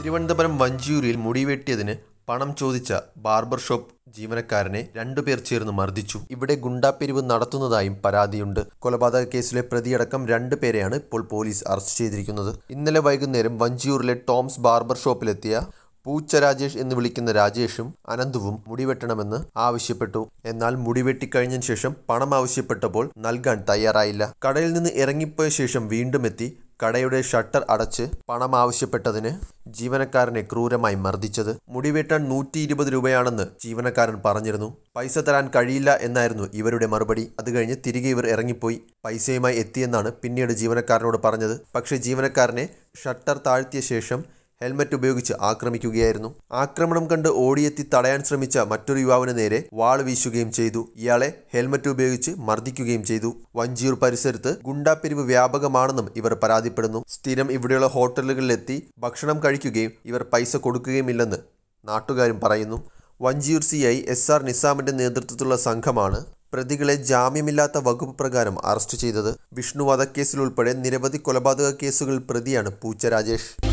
തിരുവനന്തപുരം വഞ്ചിയൂരിൽ മുടിവെട്ടിയതിന് പണം ചോദിച്ച barber shop ജീവനക്കാരനെ രണ്ടുപേർ ചേർന്ന് മർദ്ദിച്ചു ഇവിടെ ഗുണ്ടാപിരിവ് നടത്തുന്നതായും പരാതിയുണ്ട് കൊലപാതക കേസിലെ പ്രതിയടക്കം രണ്ടുപേരെയാണ് ഇപ്പോൾ പോലീസ് അറസ്റ്റ് ചെയ്തിരിക്കുന്നത് ഇന്നലെ വൈകുന്നേരം വഞ്ചിയൂരിലെ ടോംസ് ബാർബർ ഷോപ്പിലെത്തിയ പൂച്ച രാജേഷ് എന്ന് വിളിക്കുന്ന രാജേഷും അനന്തുവും മുടിവെട്ടണമെന്ന് ആവശ്യപ്പെട്ടു എന്നാൽ മുടിവെട്ടിക്കഴിഞ്ഞതിന് ശേഷം പണം ആവശ്യപ്പെട്ടപ്പോൾ നൽകാൻ തയ്യാറായില്ല കടയിൽ നിന്ന് ഇറങ്ങിപ്പോയ ശേഷം വീണ്ടും എത്തി കടയുടെ ഷട്ടർ അടച്ച് പണം ആവശ്യപ്പെട്ടതിന് ജീവനക്കാരനെ ക്രൂരമായി മർദ്ദിച്ചത് മുടിവെട്ടാൻ നൂറ്റി ഇരുപത് രൂപയാണെന്ന് ജീവനക്കാരൻ പറഞ്ഞിരുന്നു പൈസ തരാൻ കഴിയില്ല എന്നായിരുന്നു ഇവരുടെ മറുപടി അത് കഴിഞ്ഞ് തിരികെ ഇവർ ഇറങ്ങിപ്പോയി പൈസയുമായി എത്തിയെന്നാണ് പിന്നീട് ജീവനക്കാരനോട് പറഞ്ഞത് പക്ഷേ ജീവനക്കാരനെ ഷട്ടർ താഴ്ത്തിയ ശേഷം ഹെൽമറ്റ് ഉപയോഗിച്ച് ആക്രമിക്കുകയായിരുന്നു ആക്രമണം കണ്ട് ഓടിയെത്തി തടയാൻ ശ്രമിച്ച മറ്റൊരു യുവാവിന് നേരെ വാൾ വീശുകയും ചെയ്തു ഇയാളെ ഹെൽമറ്റ് ഉപയോഗിച്ച് മർദ്ദിക്കുകയും ചെയ്തു വഞ്ചിയൂർ പരിസരത്ത് ഗുണ്ടാപ്പിരിവ് വ്യാപകമാണെന്നും ഇവർ പരാതിപ്പെടുന്നു സ്ഥിരം ഇവിടെയുള്ള ഹോട്ടലുകളിലെത്തി ഭക്ഷണം കഴിക്കുകയും ഇവർ പൈസ കൊടുക്കുകയുമില്ലെന്ന് നാട്ടുകാരും പറയുന്നു Vanchiyoor C I S R നിസാമിന്റെ നേതൃത്വത്തിലുള്ള സംഘമാണ് പ്രതികളെ ജാമ്യമില്ലാത്ത വകുപ്പ് പ്രകാരം അറസ്റ്റ് ചെയ്തത് വിഷ്ണു വധക്കേസിലുൾപ്പെടെ നിരവധി കൊലപാതക കേസുകളിൽ പ്രതിയാണ് പൂച്ച രാജേഷ്